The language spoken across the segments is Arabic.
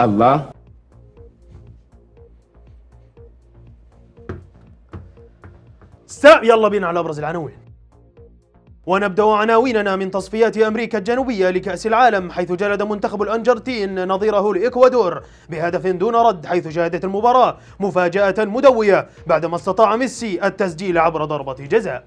الله سلام يلا بينا على أبرز العناوين ونبدأ عناويننا من تصفيات أمريكا الجنوبية لكأس العالم حيث جلد منتخب الانجرتين نظيره الإكوادور بهدف دون رد حيث شهدت المباراة مفاجأة مدوية بعدما استطاع ميسي التسجيل عبر ضربة جزاء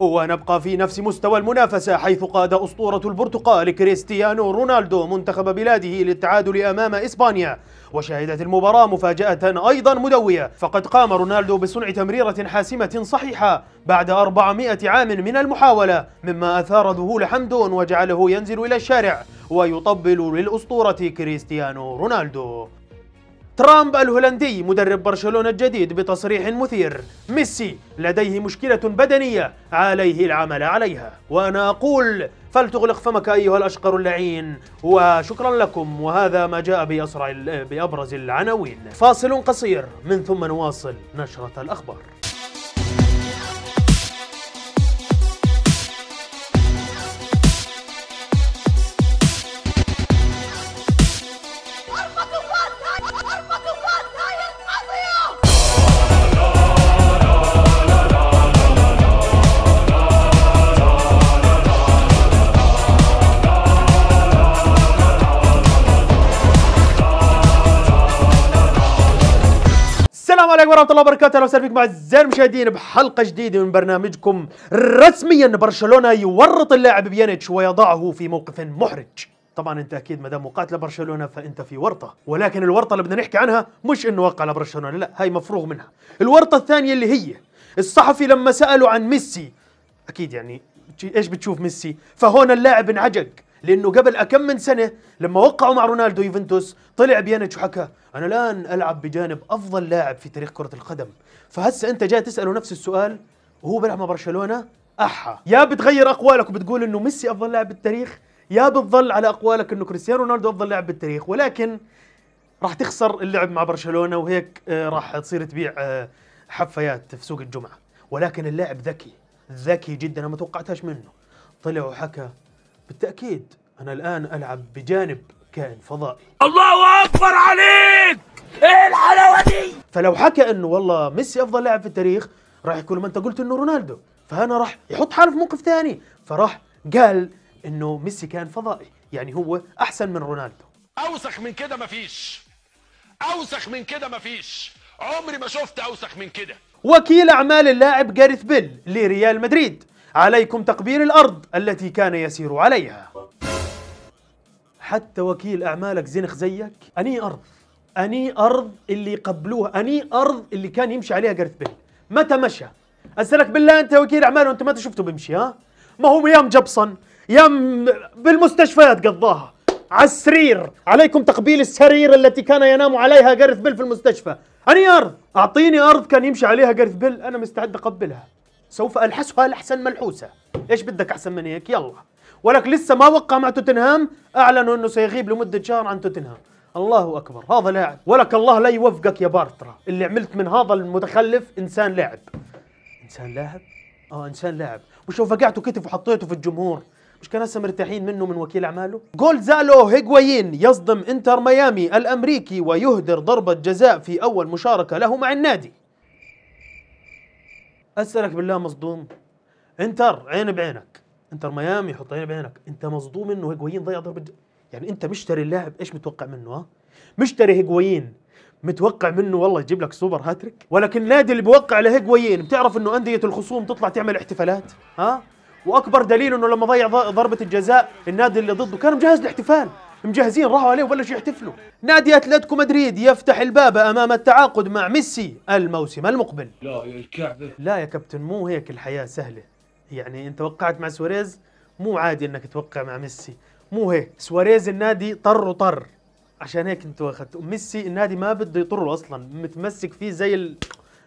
ونبقى في نفس مستوى المنافسة حيث قاد أسطورة البرتقال كريستيانو رونالدو منتخب بلاده للتعادل أمام إسبانيا وشهدت المباراة مفاجأة أيضا مدوية فقد قام رونالدو بصنع تمريرة حاسمة صحيحة بعد 400 عام من المحاولة مما أثار ذهول حمدون وجعله ينزل إلى الشارع ويطبل للأسطورة كريستيانو رونالدو ترامب الهولندي مدرب برشلونة الجديد بتصريح مثير ميسي لديه مشكلة بدنية عليه العمل عليها وأنا أقول فلتغلق فمك أيها الأشقر اللعين وشكرا لكم وهذا ما جاء بأسرع بأبرز العناوين فاصل قصير من ثم نواصل نشرة الأخبار السلام عليكم ورحمه الله وبركاته اهلا وسهلا فيكم اعزائي المشاهدين بحلقه جديده من برنامجكم رسميا برشلونه يورط اللاعب بيانيتش ويضعه في موقف محرج طبعا انت اكيد ما دام وقعت لبرشلونه فانت في ورطه ولكن الورطه اللي بدنا نحكي عنها مش انه وقع لبرشلونه لا هاي مفروغ منها الورطه الثانيه اللي هي الصحفي لما سالوا عن ميسي اكيد يعني ايش بتشوف ميسي فهون اللاعب انعجق لانه قبل اكم من سنه لما وقعوا مع رونالدو يوفنتوس طلع بيانيتش وحكى انا الان العب بجانب افضل لاعب في تاريخ كره القدم فهسه انت جاي تساله نفس السؤال وهو بيلعب مع برشلونه احا يا بتغير اقوالك وبتقول انه ميسي افضل لاعب بالتاريخ يا بتظل على اقوالك انه كريستيانو رونالدو افضل لاعب بالتاريخ ولكن راح تخسر اللعب مع برشلونه وهيك آه، راح تصير تبيع آه، حفايات في سوق الجمعه ولكن اللاعب ذكي ذكي جدا انا ما توقعتهاش منه طلع وحكى بالتأكيد أنا الآن ألعب بجانب كائن فضائي الله أكبر عليك! إيه الحلاوة دي! فلو حكى إنه والله ميسي أفضل لاعب في التاريخ راح يقول ما أنت قلت إنه رونالدو فأنا راح يحط حاله في موقف ثاني فراح قال إنه ميسي كان فضائي يعني هو أحسن من رونالدو أوسخ من كده مفيش أوسخ من كده مفيش عمري ما شفت أوسخ من كده وكيل أعمال اللاعب جاريث بيل لريال مدريد عليكم تقبير الأرض التي كان يسير عليها حتى وكيل أعمالك زنخ زيك أني أرض أني أرض اللي قبلوها أني أرض اللي كان يمشي عليها جارث بيل متى مشى أسألك بالله أنت وكيل أعمال وأنت ما شفته بمشي ها ما هو يام جبصن يام بالمستشفيات قضاها على السرير عليكم تقبيل السرير التي كان ينام عليها جارث بيل في المستشفى أني أرض أعطيني أرض كان يمشي عليها جارث بيل أنا مستعد أقبلها سوف ألحسها لحسا ملحوسة إيش بدك أحسن من هيك يلا ولك لسه ما وقع مع توتنهام أعلنوا أنه سيغيب لمدة شهر عن توتنهام الله أكبر هذا لاعب ولك الله لا يوفقك يا بارترا اللي عملت من هذا المتخلف إنسان لاعب إنسان لاعب؟ آه إنسان لاعب وشو فقعته كتف وحطيته في الجمهور مش كان هسه مرتاحين منه من وكيل اعماله؟ جول زالو هيغوايين يصدم انتر ميامي الامريكي ويهدر ضربه جزاء في اول مشاركه له مع النادي. اسالك بالله مصدوم انتر عين بعينك انتر ميامي حط عين بعينك انت مصدوم انه هيجوين ضيع ضربه يعني انت مشتري اللاعب ايش متوقع منه ها مشتري هيجوين متوقع منه والله يجيب لك سوبر هاتريك ولكن النادي اللي بوقع هيجوين بتعرف انه انديه الخصوم تطلع تعمل احتفالات ها واكبر دليل انه لما ضيع ضربه الجزاء النادي اللي ضده كان مجهز الاحتفال مجهزين راحوا عليه وبلشوا يحتفلوا نادي اتلتيكو مدريد يفتح الباب امام التعاقد مع ميسي الموسم المقبل لا يا الكعبه لا يا كابتن مو هيك الحياه سهله يعني انت وقعت مع سواريز مو عادي انك توقع مع ميسي مو هيك سواريز النادي طر وطر عشان هيك انت اخذت ميسي النادي ما بده يطره اصلا متمسك فيه زي ال...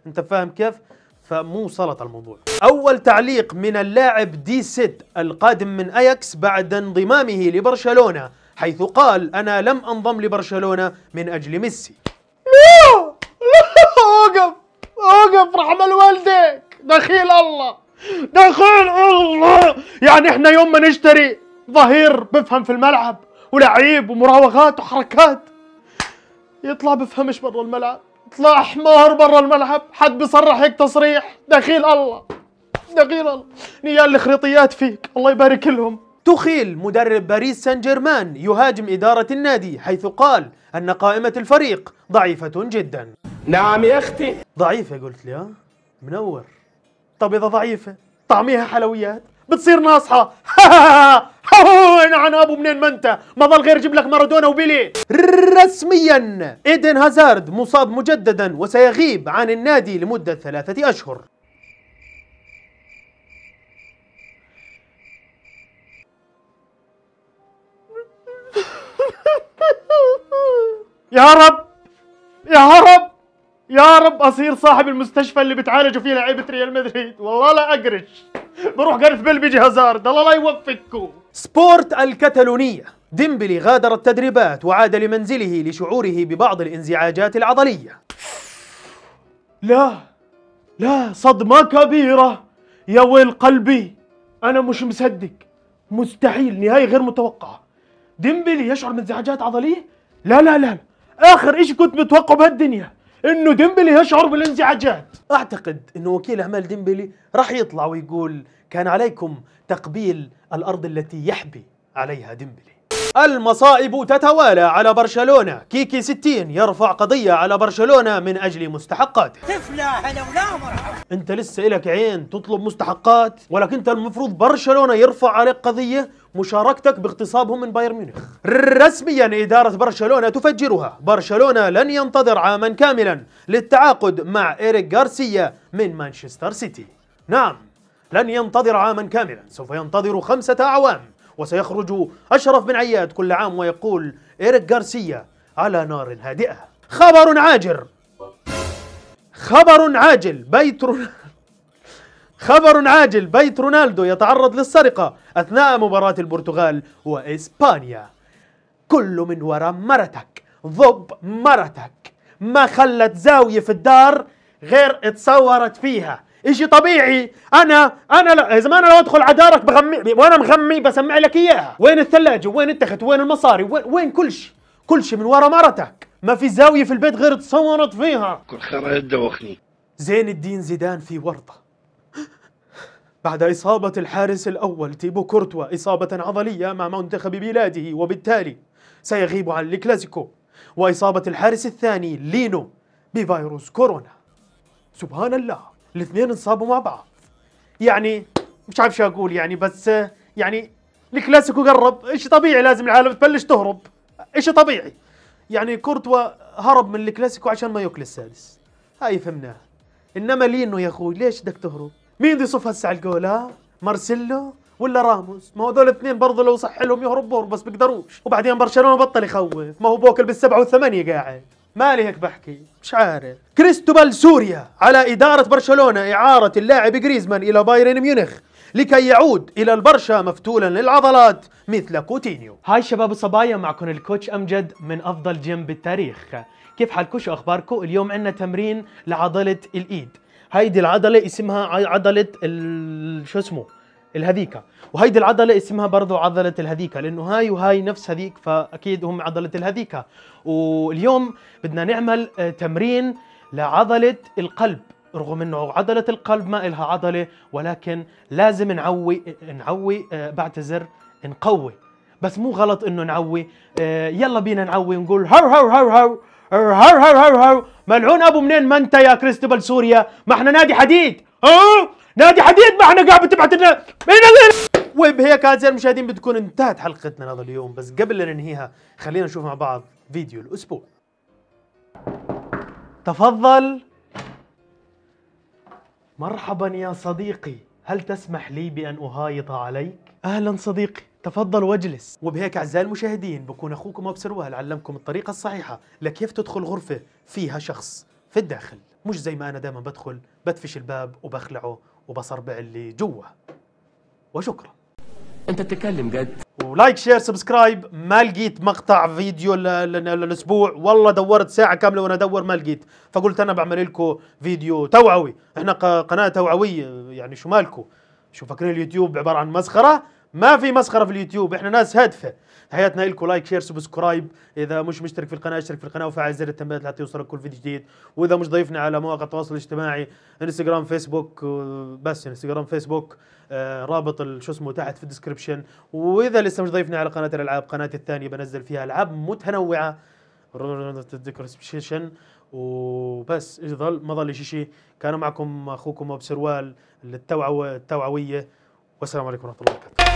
انت فاهم كيف فمو سلط الموضوع اول تعليق من اللاعب دي سيت القادم من اياكس بعد انضمامه لبرشلونه حيث قال أنا لم أنضم لبرشلونة من أجل ميسي أوقف أوقف رحم والديك دخيل الله دخيل الله يعني احنا يوم ما نشتري ظهير بفهم في الملعب ولعيب ومراوغات وحركات يطلع بفهمش برا الملعب يطلع حمار برا الملعب حد بيصرح هيك تصريح دخيل الله دخيل الله نيال الخريطيات فيك الله يبارك لهم تخيل مدرب باريس سان جيرمان يهاجم إدارة النادي حيث قال أن قائمة الفريق ضعيفة جدا نعم يا أختي ضعيفة قلت لي منور طب إذا ضعيفة طعميها حلويات بتصير ناصحة ها عن ابو منين ما انت ما ها غير جيب لك مارادونا وبيلي رسميا ايدن هازارد مصاب مجددا وسيغيب عن النادي لمدة ثلاثة اشهر يا رب يا رب يا رب اصير صاحب المستشفى اللي بتعالجوا فيه لعيبه ريال مدريد والله لا اقرش بروح قرف بل بيجي هازارد الله لا يوفقكم سبورت الكتالونيه ديمبلي غادر التدريبات وعاد لمنزله لشعوره ببعض الانزعاجات العضليه لا لا صدمه كبيره يا ويل قلبي انا مش مصدق مستحيل نهايه غير متوقعه ديمبلي يشعر بانزعاجات عضليه لا لا لا اخر شيء كنت متوقعه بهالدنيا انه ديمبلي يشعر بالانزعاجات اعتقد انه وكيل اعمال ديمبلي راح يطلع ويقول كان عليكم تقبيل الارض التي يحبي عليها ديمبلي المصائب تتوالى على برشلونة كيكي 60 يرفع قضية على برشلونة من أجل مستحقاته تفلح هلا ولا مرحبا أنت لسه إلك عين تطلب مستحقات ولكن أنت المفروض برشلونة يرفع عليك قضية مشاركتك باغتصابهم من بايرن ميونخ رسميا إدارة برشلونة تفجرها برشلونة لن ينتظر عاما كاملا للتعاقد مع إيريك غارسيا من مانشستر سيتي نعم لن ينتظر عاما كاملا سوف ينتظر خمسة أعوام وسيخرج أشرف بن عياد كل عام ويقول إيريك غارسيا على نار هادئة خبر عاجر خبر عاجل بيت خبر عاجل بيت رونالدو يتعرض للسرقة أثناء مباراة البرتغال وإسبانيا كل من وراء مرتك ضب مرتك ما خلت زاوية في الدار غير اتصورت فيها اشي طبيعي انا انا لا يا زلمه انا لو ادخل على دارك بغمي وانا مغمي بسمع لك اياها وين الثلاجه وين التخت وين المصاري وين, وين كل شيء كل شيء من ورا مرتك ما في زاويه في البيت غير تصورت فيها كل خير دوخني زين الدين زيدان في ورطه بعد إصابة الحارس الأول تيبو كورتوا إصابة عضلية مع منتخب بلاده وبالتالي سيغيب عن الكلاسيكو وإصابة الحارس الثاني لينو بفيروس كورونا سبحان الله الاثنين انصابوا مع بعض يعني مش عارف شو اقول يعني بس يعني الكلاسيكو قرب شيء طبيعي لازم العالم تبلش تهرب شيء طبيعي يعني كورتوا هرب من الكلاسيكو عشان ما ياكل السادس هاي فهمناها انما لينو يا اخوي ليش بدك تهرب مين بده يصف هسه على الجول ها مارسيلو ولا راموس ما هو هذول الاثنين برضه لو صح لهم يهربوا بس بيقدروش وبعدين برشلونه بطل يخوف ما هو بوكل بالسبعه والثمانيه قاعد مالي هيك بحكي مش عارف كريستوبال سوريا على إدارة برشلونة إعارة اللاعب جريزمان إلى بايرن ميونخ لكي يعود إلى البرشا مفتولا للعضلات مثل كوتينيو هاي شباب الصبايا معكم الكوتش أمجد من أفضل جيم بالتاريخ كيف حالكم شو أخباركم اليوم عندنا تمرين لعضلة الإيد هيدي العضلة اسمها عضلة شو اسمه الهذيكة وهيدي العضلة اسمها برضو عضلة الهذيكة لأنه هاي وهاي نفس هذيك فأكيد هم عضلة الهذيكة واليوم بدنا نعمل آه، تمرين لعضلة القلب رغم انه عضلة القلب ما إلها عضلة ولكن لازم نعوي نعوي آه، بعتذر نقوي بس مو غلط انه نعوي آه، يلا بينا نعوي ونقول هر هر هر هر هر هر هر هر ملعون ابو منين ما انت يا كريستوبل سوريا ما احنا نادي حديد اه نادي حديد ما احنا قاعد بتبعت لنا وبهيك اعزائي المشاهدين بتكون انتهت حلقتنا لهذا اليوم بس قبل لا ننهيها خلينا نشوف مع بعض فيديو الاسبوع تفضل مرحبا يا صديقي هل تسمح لي بأن أهايط عليك؟ أهلا صديقي تفضل واجلس وبهيك أعزائي المشاهدين بكون أخوكم ابصر وهل علمكم الطريقة الصحيحة لكيف تدخل غرفة فيها شخص في الداخل مش زي ما أنا دائما بدخل بدفش الباب وبخلعه وبصربع اللي جوا وشكرا انت تتكلم قد ولايك شير سبسكرايب ما لقيت مقطع فيديو الاسبوع والله دورت ساعه كامله وانا ادور ما لقيت فقلت انا بعمل لكم فيديو توعوي احنا قناه توعويه يعني شو مالكم شو فاكرين اليوتيوب عباره عن مسخره ما في مسخره في اليوتيوب احنا ناس هادفه حياتنا لكم لايك شير سبسكرايب اذا مش مشترك في القناه اشترك في القناه وفعل زر التنبيهات لحتى يوصلك كل فيديو جديد واذا مش ضيفنا على مواقع التواصل الاجتماعي انستغرام فيسبوك بس انستغرام آه، فيسبوك رابط شو اسمه تحت في الديسكربشن واذا لسه مش ضيفنا على قناه الالعاب قناتي الثانيه بنزل فيها العاب متنوعه الديسكربشن وبس ظل ما ظل شيء شيء كان معكم اخوكم ابو سروال التوعويه والسلام عليكم ورحمه الله وبركاته